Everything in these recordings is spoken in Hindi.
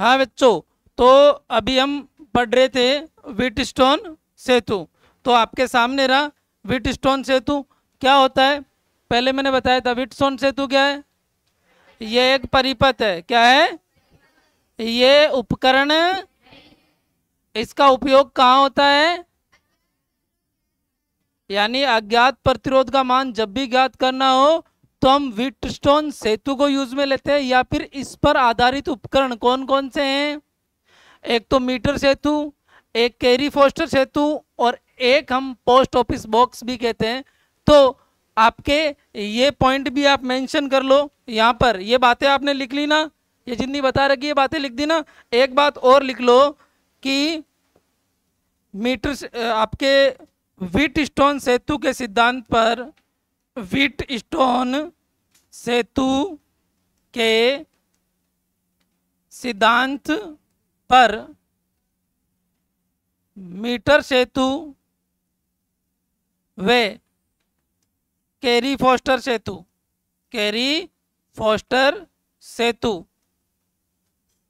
हाँ बच्चों तो अभी हम पढ़ रहे थे वीट स्टोन सेतु तो आपके सामने रहा वीट स्टोन सेतु क्या होता है पहले मैंने बताया था वीट स्टोन सेतु क्या है ये एक परिपथ है क्या है ये उपकरण इसका उपयोग कहाँ होता है यानी अज्ञात प्रतिरोध का मान जब भी ज्ञात करना हो तो हम विट स्टोन सेतु को यूज में लेते हैं या फिर इस पर आधारित उपकरण कौन कौन से हैं एक तो मीटर सेतु एक कैरी फोस्टर सेतु और एक हम पोस्ट ऑफिस बॉक्स भी कहते हैं तो आपके ये पॉइंट भी आप मेंशन कर लो यहाँ पर ये बातें आपने लिख ली ना ये जितनी बता रखी ये बातें लिख दी ना एक बात और लिख लो कि मीटर आपके विट स्टोन सेतु के सिद्धांत पर विट स्टोन सेतु के सिद्धांत पर मीटर सेतु वे कैरी फोस्टर सेतु कैरी फोस्टर सेतु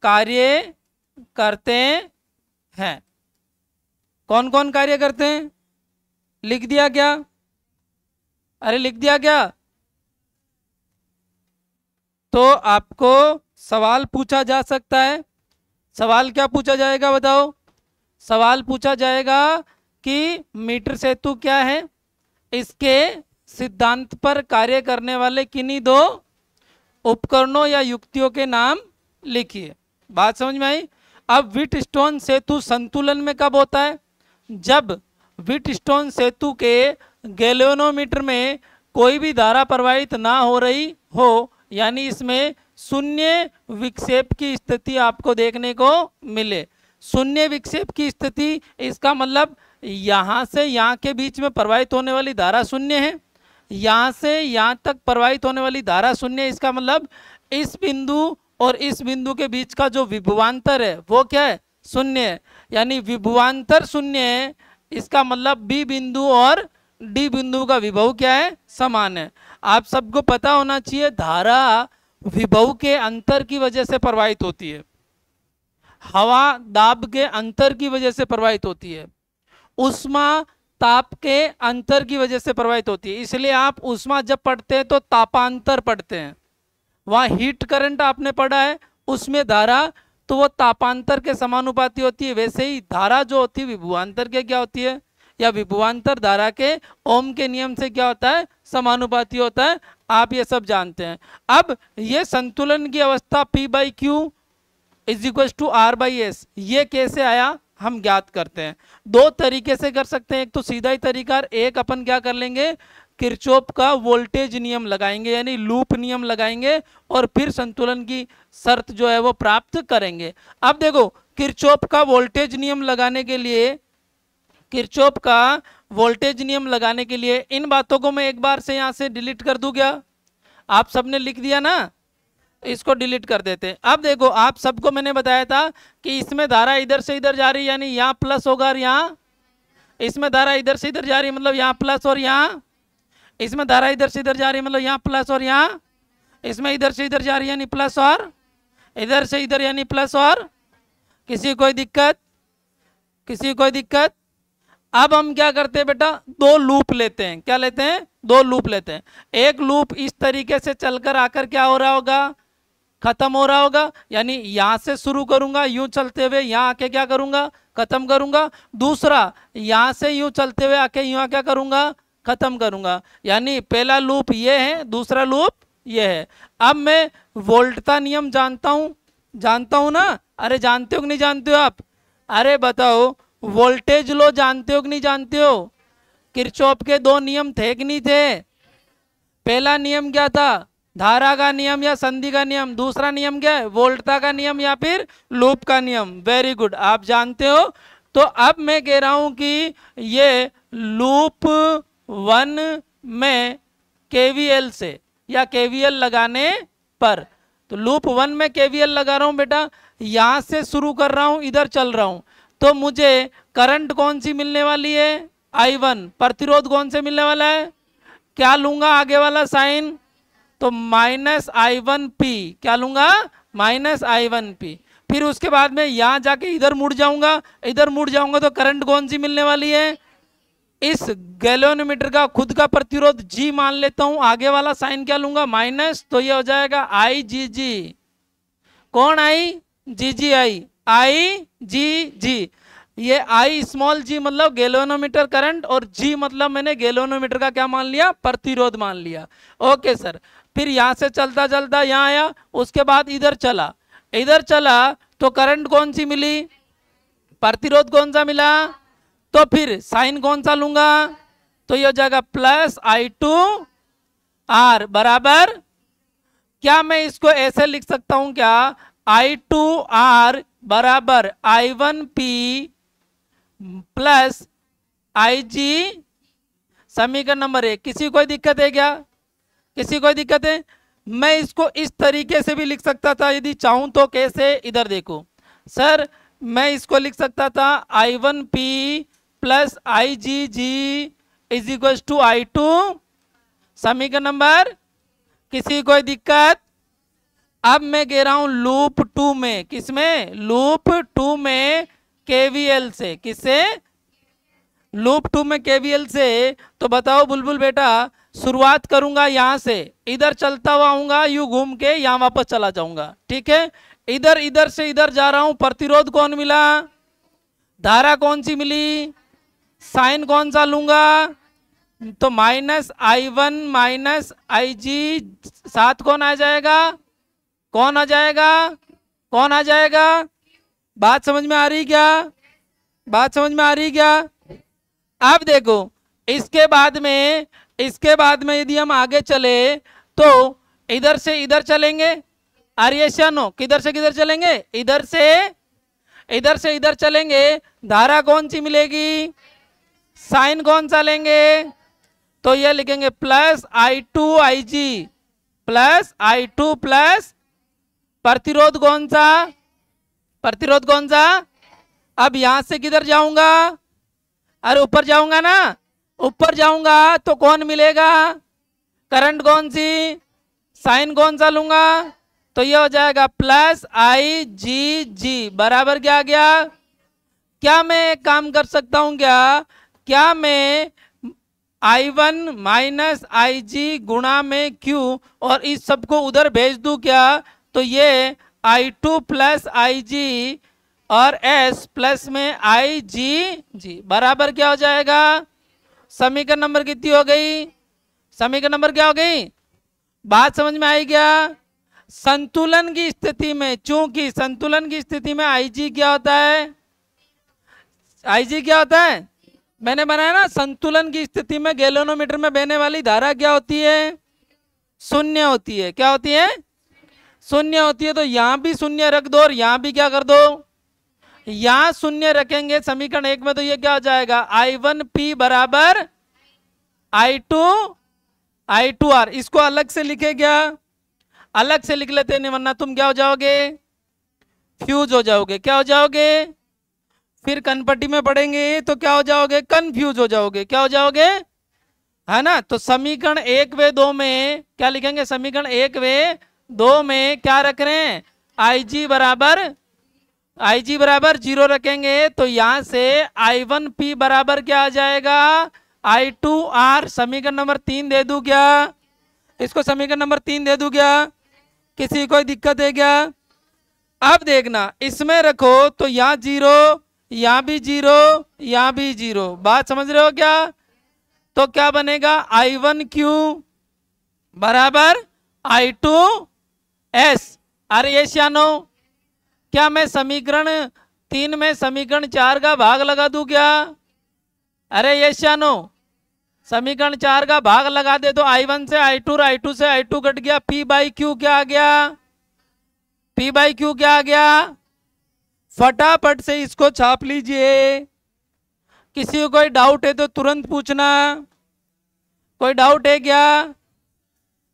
कार्य करते हैं कौन कौन कार्य करते हैं लिख दिया क्या अरे लिख दिया क्या तो आपको सवाल पूछा जा सकता है सवाल क्या पूछा जाएगा बताओ सवाल पूछा जाएगा कि मीटर सेतु क्या है इसके सिद्धांत पर कार्य करने वाले किन्हीं दो उपकरणों या युक्तियों के नाम लिखिए बात समझ में आई अब विट सेतु संतुलन में कब होता है जब विट सेतु के गैलोनोमीटर में कोई भी धारा प्रवाहित ना हो रही हो यानी इसमें शून्य विक्षेप की स्थिति आपको देखने को मिले शून्य विक्षेप की स्थिति इसका मतलब यहाँ से यहाँ के बीच में प्रवाहित होने वाली धारा शून्य है यहाँ से यहाँ तक प्रवाहित होने वाली धारा शून्य इसका मतलब इस बिंदु और इस बिंदु के बीच का जो विभवान्तर है वो क्या है शून्य है यानी विभवान्तर शून्य है इसका मतलब बी बिंदु और डी बिंदु का विभव क्या है समान है आप सबको पता होना चाहिए धारा विभव के अंतर की वजह से प्रवाहित होती है हवा दाब के अंतर की वजह से प्रवाहित होती है उष्मा ताप के अंतर की वजह से प्रवाहित होती है इसलिए आप उष्मा जब पढ़ते हैं तो तापांतर पढ़ते हैं वहां हीट करंट आपने पढ़ा है उसमें धारा तो वो तापांतर के समानुपाती होती है वैसे ही धारा जो होती है विभुआंतर के क्या होती है या विभवान्तर धारा के ओम के नियम से क्या होता है समानुपाती होता है आप ये सब जानते हैं अब ये संतुलन की अवस्था P by Q is equal to R by S ये कैसे आया हम ज्ञात करते हैं दो तरीके से कर सकते हैं एक तो सीधा ही तरीका एक अपन क्या कर लेंगे किरचोप का वोल्टेज नियम लगाएंगे यानी लूप नियम लगाएंगे और फिर संतुलन की शर्त जो है वो प्राप्त करेंगे अब देखो किरचोप का वोल्टेज नियम लगाने के लिए किरचोप का वोल्टेज नियम लगाने के लिए इन बातों को मैं एक बार से यहाँ से डिलीट कर दूँ क्या आप सबने लिख दिया ना इसको डिलीट कर देते अब देखो आप सबको मैंने बताया था कि इसमें धारा इधर से इधर जा रही है यानी यहाँ प्लस होगा और यहाँ इसमें धारा इधर से इधर जा रही है मतलब यहाँ प्लस और यहाँ इसमें धारा इधर से इधर जा रही है मतलब यहाँ प्लस और यहाँ इसमें इधर से इधर जा रही है यानी प्लस और इधर से इधर यानी प्लस और किसी कोई दिक्कत किसी कोई दिक्कत अब हम क्या करते हैं बेटा दो लूप लेते हैं क्या लेते हैं दो लूप लेते हैं एक लूप इस तरीके से चलकर आकर क्या हो रहा होगा खत्म हो रहा होगा यानी यहां से शुरू करूंगा यूं चलते हुए यहां आके क्या करूंगा खत्म करूंगा दूसरा यहां से यूं चलते हुए आके यहां क्या करूंगा खत्म करूंगा यानी पहला लूप ये है दूसरा लूप ये है अब मैं वोल्ट का नियम जानता हूं जानता हूं ना अरे जानते हो कि नहीं जानते हो आप अरे बताओ वोल्टेज लो जानते हो कि नहीं जानते हो किरचौप के दो नियम थे कि नहीं थे पहला नियम क्या था धारा का नियम या संधि का नियम दूसरा नियम क्या है वोल्टता का नियम या फिर लूप का नियम वेरी गुड आप जानते हो तो अब मैं कह रहा हूं कि ये लूप वन में केवीएल से या केवीएल लगाने पर तो लूप वन में केवीएल लगा रहा हूं बेटा यहां से शुरू कर रहा हूं इधर चल रहा हूं तो मुझे करंट कौन सी मिलने वाली है आई वन प्रतिरोध कौन से मिलने वाला है क्या लूंगा आगे वाला साइन तो माइनस आई वन पी क्या लूंगा माइनस आई वन पी फिर उसके बाद में यहां जाके इधर मुड़ जाऊंगा इधर मुड़ जाऊंगा तो करंट कौन सी मिलने वाली है इस गैलोनोमीटर का खुद का प्रतिरोध जी मान लेता हूं आगे वाला साइन क्या लूंगा माइनस तो ये हो जाएगा आई जी जी कौन आई जी जी आई आई जी जी ये आई स्मॉल जी मतलब गेलोनोमीटर करंट और जी मतलब मैंने गेलोनोमीटर का क्या मान लिया प्रतिरोध मान लिया ओके सर फिर यहाँ से चलता चलता यहाँ आया उसके बाद इधर चला इधर चला तो करंट कौन सी मिली प्रतिरोध कौन सा मिला तो फिर साइन कौन सा लूंगा तो ये हो जाएगा प्लस आई टू आर बराबर क्या मैं इसको ऐसे लिख सकता हूं क्या आई टू आर बराबर I one P plus I G समीकरण नंबर एक किसी कोई दिक्कत है क्या किसी कोई दिक्कत है मैं इसको इस तरीके से भी लिख सकता था यदि चाहूं तो कैसे इधर देखो सर मैं इसको लिख सकता था I one P plus I G G is equal to I two समीकरण नंबर किसी कोई दिक्कत अब मैं कह रहा हूं लूप टू में किसमें लूप टू में केवीएल से किससे लूप टू में केवीएल से तो बताओ बुलबुल बेटा शुरुआत करूंगा यहां से इधर चलता हुआ आऊंगा यू घूम के यहां वापस चला जाऊंगा ठीक है इधर इधर से इधर जा रहा हूं प्रतिरोध कौन मिला धारा कौन सी मिली साइन कौन सा लूंगा तो minus I one minus I G साथ कौन आ जाएगा कौन आ जाएगा कौन आ जाएगा बात समझ में आ रही क्या बात समझ में आ रही क्या आप देखो इसके बाद में इसके बाद में यदि हम आगे चले तो इधर से इधर चलेंगे आर्यशनो किधर से किधर चलेंगे इधर से इधर से इधर चलेंगे धारा कौन सी मिलेगी साइन कौन सा लेंगे तो ये लिखेंगे plus I two I G plus I two plus प्रतिरोध कौन सा प्रतिरोध कौन सा अब यहां से किधर जाऊंगा अरे ऊपर जाऊंगा ना ऊपर जाऊंगा तो कौन मिलेगा करंट कौन सी साइन कौन सा लूंगा तो ये हो जाएगा प्लस आई जी जी बराबर क्या गया क्या मैं एक काम कर सकता हूं क्या क्या मैं आई वन माइनस आई जी गुणा में क्यू और इस सबको उधर भेज दू क्या तो ये आई टू प्लस आई जी और एस प्लस में आई जी जी बराबर क्या हो जाएगा समीकरण नंबर कितनी हो गई समीकरण नंबर क्या हो गई बात समझ में आई क्या संतुलन की स्थिति में चूंकि संतुलन की स्थिति में जी क्या होता है जी क्या होता है मैंने बनाया ना संतुलन की स्थिति में गैलोनोमीटर में बहने वाली धारा क्या होती है शून्य होती है क्या होती है शून्य होती है तो यहां भी शून्य रख दो और यहां भी क्या कर दो यहां शून्य रखेंगे समीकरण एक में तो ये क्या हो जाएगा आई वन पी बराबर I two I two R इसको अलग से लिखे क्या अलग से लिख लेते नहीं वरना तुम क्या हो जाओगे फ्यूज हो जाओगे क्या हो जाओगे फिर कनपट्टी में पढ़ेंगे तो क्या हो जाओगे कन्फ्यूज हो जाओगे क्या हो जाओगे है ना तो समीकरण एक वे दो में क्या लिखेंगे समीकरण एक वे दो में क्या रख रहे हैं आई जी बराबर आई जी बराबर जीरो रखेंगे तो यहां से आई वन पी बराबर क्या आ जाएगा आई टू आर समीकरण नंबर तीन दे दू क्या इसको समीकरण नंबर तीन दे दू क्या किसी को दिक्कत है क्या अब देखना इसमें रखो तो यहां जीरो यहां भी जीरो यहां भी जीरो बात समझ रहे हो क्या तो क्या बनेगा आई वन क्यू बराबर आई टू एस अरे ये श्यानो क्या मैं समीकरण तीन में समीकरण चार का भाग लगा दूं क्या अरे ये श्यानो समीकरण चार का भाग लगा दे तो आई वन से आई टू आई टू से आई टू कट गया पी बाई क्यू क्या आ गया पी बाई क्यू क्या आ गया फटाफट से इसको छाप लीजिए किसी को कोई डाउट है तो तुरंत पूछना कोई डाउट है क्या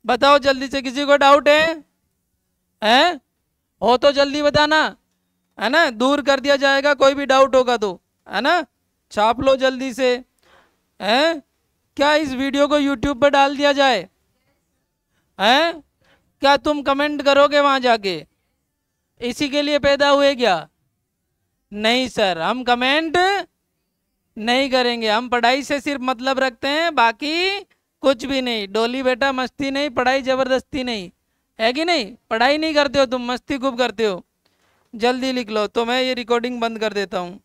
बताओ जल्दी से किसी को डाउट है है हो तो जल्दी बताना है ना दूर कर दिया जाएगा कोई भी डाउट होगा तो है ना छाप लो जल्दी से है क्या इस वीडियो को यूट्यूब पर डाल दिया जाए है क्या तुम कमेंट करोगे वहाँ जाके इसी के लिए पैदा हुए क्या नहीं सर हम कमेंट नहीं करेंगे हम पढ़ाई से सिर्फ मतलब रखते हैं बाकी कुछ भी नहीं डोली बेटा मस्ती नहीं पढ़ाई ज़बरदस्ती नहीं है कि नहीं पढ़ाई नहीं करते हो तुम मस्ती खूब करते हो जल्दी लिख लो तो मैं ये रिकॉर्डिंग बंद कर देता हूँ